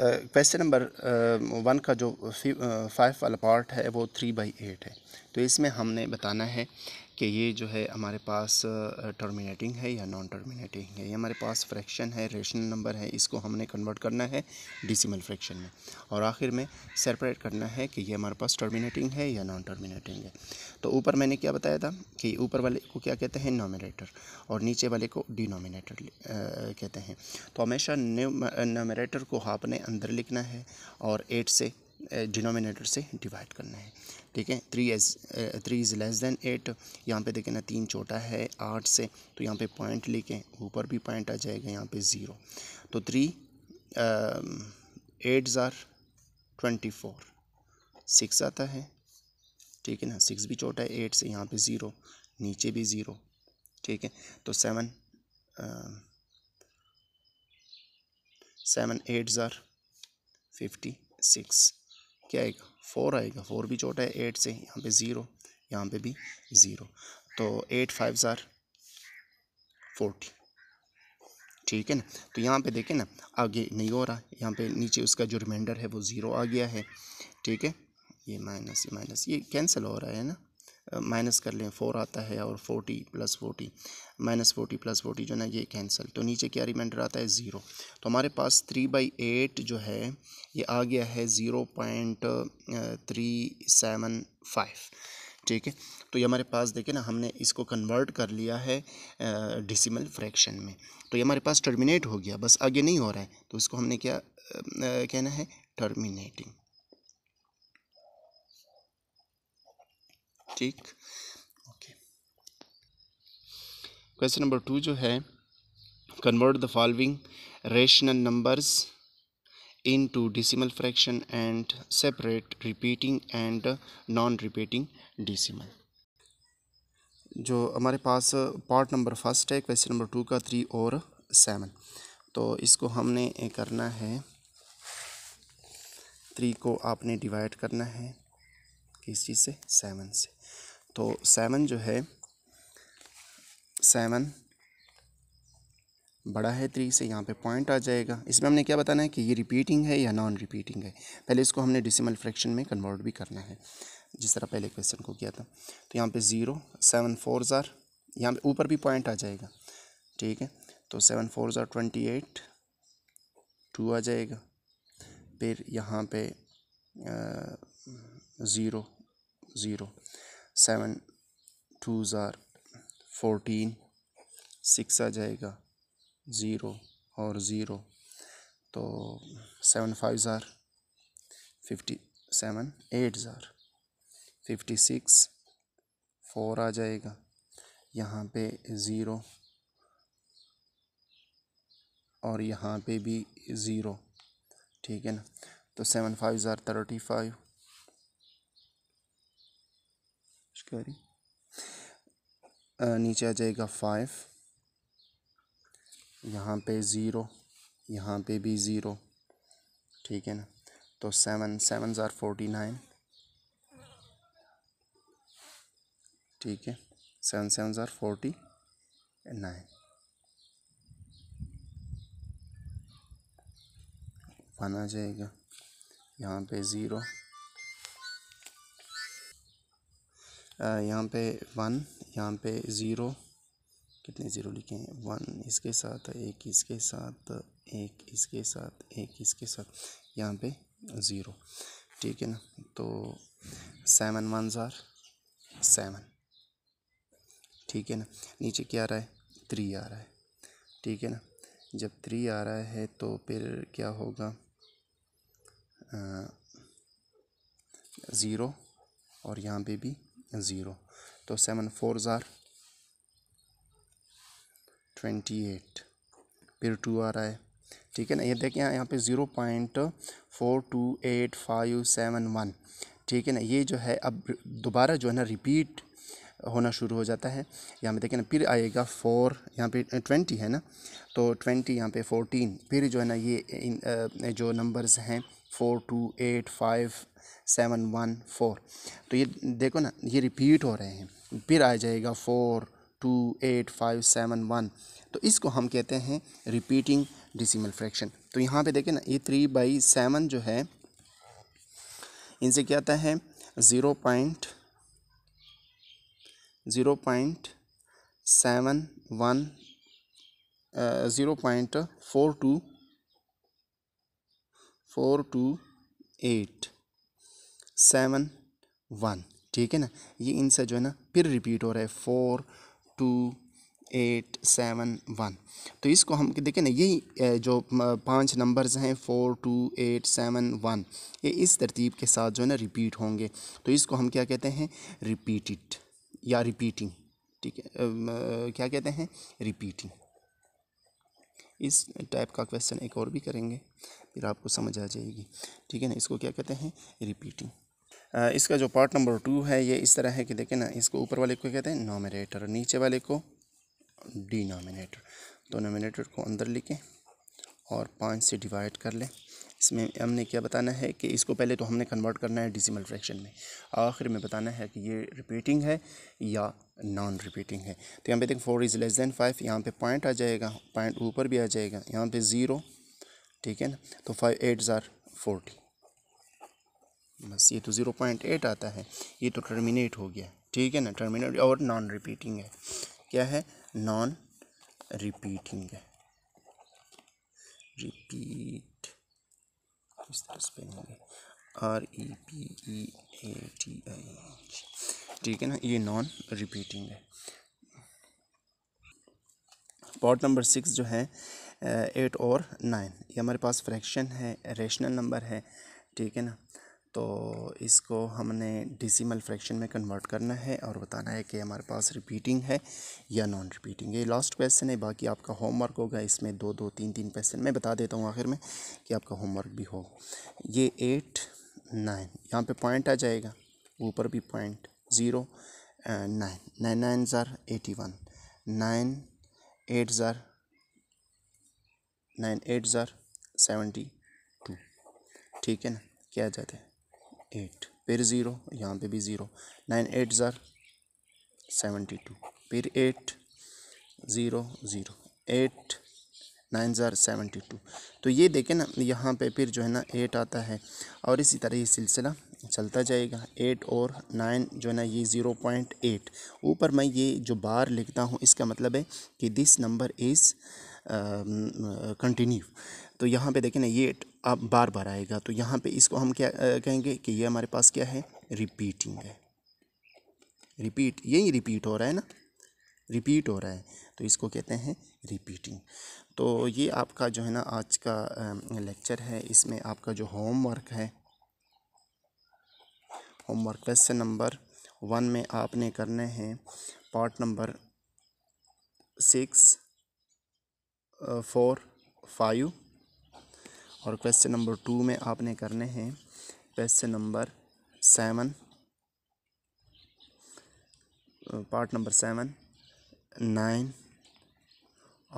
question number one का जो five वाला पार्ट है वो थ्री बाई एट है तो इसमें हमने बताना है कि ये जो है हमारे पास टर्मिनेटिंग है या नॉन टर्मिनेटिंग है ये हमारे पास फ्रैक्शन है रेशनल नंबर है इसको हमने कन्वर्ट करना है डिसिमल फ्रैक्शन में और आखिर में सेपरेट करना है कि ये हमारे पास टर्मिनेटिंग है या नॉन टर्मिनेटिंग है तो ऊपर मैंने क्या बताया था कि ऊपर वाले को क्या कहते हैं नोमिनेटर और नीचे वाले को डिनोमिनेटर कहते हैं तो हमेशा नोमिनेटर को आपने अंदर लिखना है और एट से डिनोमिनेटर से डिवाइड करना है ठीक है three as three is less than eight यहाँ पे देखें ना तीन छोटा है आठ से तो यहाँ पे पॉइंट लिखें ऊपर भी पॉइंट आ जाएगा यहाँ पे ज़ीरो तो थ्री एट ज़ार ट्वेंटी फोर सिक्स आता है ठीक है ना सिक्स भी छोटा है एट से यहाँ पे ज़ीरो नीचे भी ज़ीरो ठीक है तो सेवन सेवन एट ज़ार फिफ्टी सिक्स क्या आएगा फोर आएगा फोर भी छोटा है एट से यहाँ पे ज़ीरो यहाँ पे भी ज़ीरो तो एट फाइव ज़ार फोर्टी ठीक है ना तो यहाँ पे देखें ना आगे नहीं हो रहा यहाँ पे नीचे उसका जो रिमाइंडर है वो ज़ीरो आ गया है ठीक है ये माइनस ये माइनस ये कैंसिल हो रहा है ना माइनस कर लें फोर आता है और forty plus forty minus forty plus forty जो ना ये कैंसिल तो नीचे क्या रिमाइंडर आता है ज़ीरो तो हमारे पास थ्री बाई एट जो है ये आ गया है zero point three seven five ठीक है तो ये हमारे पास देखें ना हमने इसको कन्वर्ट कर लिया है डिसिमल फ्रैक्शन में तो ये हमारे पास टर्मिनेट हो गया बस आगे नहीं हो रहा है तो इसको हमने क्या आ, कहना है टर्मिनेटिंग ठीक ओके क्वेश्चन नंबर टू जो है convert the following rational numbers to decimal fraction and separate repeating and non repeating decimal जो हमारे पास पार्ट नंबर फर्स्ट है क्वेश्चन नंबर टू का थ्री और सेवन तो इसको हमने करना है थ्री को आपने डिवाइड करना है किस चीज़ से सेवन से तो सेवन जो है सेवन बड़ा है थ्री से यहाँ पे पॉइंट आ जाएगा इसमें हमने क्या बताना है कि ये रिपीटिंग है या नॉन रिपीटिंग है पहले इसको हमने डिसिमल फ्रैक्शन में कन्वर्ट भी करना है जिस तरह पहले क्वेश्चन को किया था तो यहाँ पे ज़ीरो सेवन फोर ज़ार यहाँ पे ऊपर भी पॉइंट आ जाएगा ठीक है तो सेवन फोर ज़ार ट्वेंटी एट टू आ जाएगा फिर यहाँ पे ज़ीरो ज़ीरो सेवन टू ज़ार फोर्टीन सिक्स आ जाएगा ज़ीरो और ज़ीरो तो सेवन फाइव ज़ार फिफ्टी सेवन एट ज़ार फिफ्टी सिक्स फोर आ जाएगा यहाँ पे ज़ीरो और यहाँ पे भी ज़ीरो ठीक है ना तो सेवन फाइव ज़ार थर्टी फाइव सॉरी नीचे आ जाएगा फाइव यहाँ पे ज़ीरो यहाँ पे भी ज़ीरो ठीक है ना तो सेवन सेवन ज़ार फोर्टी नाइन ठीक है सेवन सेवन ज़ार फोर्टी नाइन वन आ जाएगा यहाँ पे ज़ीरो यहाँ पे वन यहाँ पे ज़ीरो कितने ज़ीरो लिखे हैं वन इसके साथ एक इसके साथ एक इसके साथ एक इसके साथ यहाँ पे ज़ीरो ठीक है ना तो सेवन वन ज़ार सेवन ठीक है ना नीचे क्या आ रहा है थ्री आ रहा है ठीक है ना जब थ्री आ रहा है तो फिर क्या होगा ज़ीरो और यहाँ पे भी ज़ीरो तो सेवन फोर ज़ार ट्वेंटी एट फिर टू आ रहा है ठीक है ना ये देखें यहाँ पे zero point four two eight five seven one ठीक है ना ये जो है अब दोबारा जो है ना रिपीट होना शुरू हो जाता है यहाँ पे देखें ना फिर आएगा फोर यहाँ पे ट्वेंटी है ना तो ट्वेंटी यहाँ पे फोटीन फिर जो है ना ये इन, जो नंबर्स हैं four two eight five seven one four तो ये देखो ना ये रिपीट हो रहे हैं फिर आ जाएगा four two eight five seven one तो इसको हम कहते हैं रिपीटिंग डिसिमल फ्रैक्शन तो यहाँ पे देखें ना ये थ्री बाई सेवन जो है इनसे क्या आता है zero point zero point seven one zero point four two four two eight seven one ठीक है ना ये इनसे जो है ना फिर रिपीट हो रहा है four two eight seven one तो इसको हम देखें ना यही जो पांच नंबर्स हैं four two eight seven one ये इस तरतीब के साथ जो है ना रिपीट होंगे तो इसको हम क्या कहते हैं रिपीटिड या रिपीटिंग ठीक है क्या कहते हैं रिपीटिंग इस टाइप का क्वेश्चन एक और भी करेंगे फिर आपको समझ आ जाएगी ठीक है ना इसको क्या कहते हैं रिपीटिंग इसका जो पार्ट नंबर टू है ये इस तरह है कि देखें ना इसको ऊपर वाले को कहते हैं नॉमिनेटर नीचे वाले को डिनोमिनेटर तो नॉमिनेटर को अंदर लिखें और पाँच से डिवाइड कर लें इसमें हमने क्या बताना है कि इसको पहले तो हमने कन्वर्ट करना है डिसिमल फ्रैक्शन में आखिर में बताना है कि ये रिपीटिंग है या नॉन रिपीटिंग है तो यहाँ पे देखें four is less than five यहाँ पे पॉइंट आ जाएगा पॉइंट ऊपर भी आ जाएगा यहाँ पे ज़ीरो ठीक है ना तो फाइव एट ज़ार फोर्टी बस ये तो ज़ीरो पॉइंट एट आता है ये तो टर्मिनेट हो गया ठीक है ना टर्मिनेट और नॉन रिपीटिंग है क्या है नॉन रिपीटिंग है रिपीट इस तरह से R E P E A T I ठीक है ना ये नॉन रिपीटिंग है पॉट नंबर सिक्स जो है एट और नाइन ये हमारे पास फ्रैक्शन है रेशनल नंबर है ठीक है ना तो इसको हमने डिसिमल फ्रैक्शन में कन्वर्ट करना है और बताना है कि हमारे पास रिपीटिंग है या नॉन रिपीटिंग ये लास्ट क्वेश्चन है बाकी आपका होमवर्क होगा इसमें दो दो तीन तीन क्वेश्चन मैं बता देता हूँ आखिर में कि आपका होमवर्क भी हो ये एट नाइन यहाँ पे पॉइंट आ जाएगा ऊपर भी point zero and nine nine nine ज़ार एटी वन नाइन एट ज़ार नाइन एट ज़ार सेवेंटी टू ठीक है ना क्या जाते हैं एट फिर ज़ीरो यहाँ पे भी ज़ीरो नाइन एट ज़ार सेवेंटी टू फिर eight zero zero eight nine हज़ार सेवेंटी टू तो ये देखें ना यहाँ पे फिर जो है ना एट आता है और इसी तरह ये सिलसिला चलता जाएगा एट और नाइन जो है ना ये ज़ीरो पॉइंट एट ऊपर मैं ये जो बार लिखता हूँ इसका मतलब है कि दिस नंबर इज़ कंटिन्यू तो यहाँ पे देखें ना ये अब बार बार आएगा तो यहाँ पे इसको हम क्या कहेंगे कि ये हमारे पास क्या है रिपीटिंग है रिपीट यही रिपीट हो रहा है ना रिपीट हो रहा है तो इसको कहते हैं रिपीटिंग तो ये आपका जो है ना आज का लेक्चर है इसमें आपका जो होमवर्क है होमवर्क क्वेश्चन नंबर वन में आपने करने हैं part number six four five और क्वेश्चन नंबर टू में आपने करने हैं question number seven part number seven nine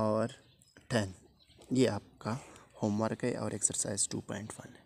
और टेन ये आपका होमवर्क है और एक्सरसाइज टू पॉइंट वन है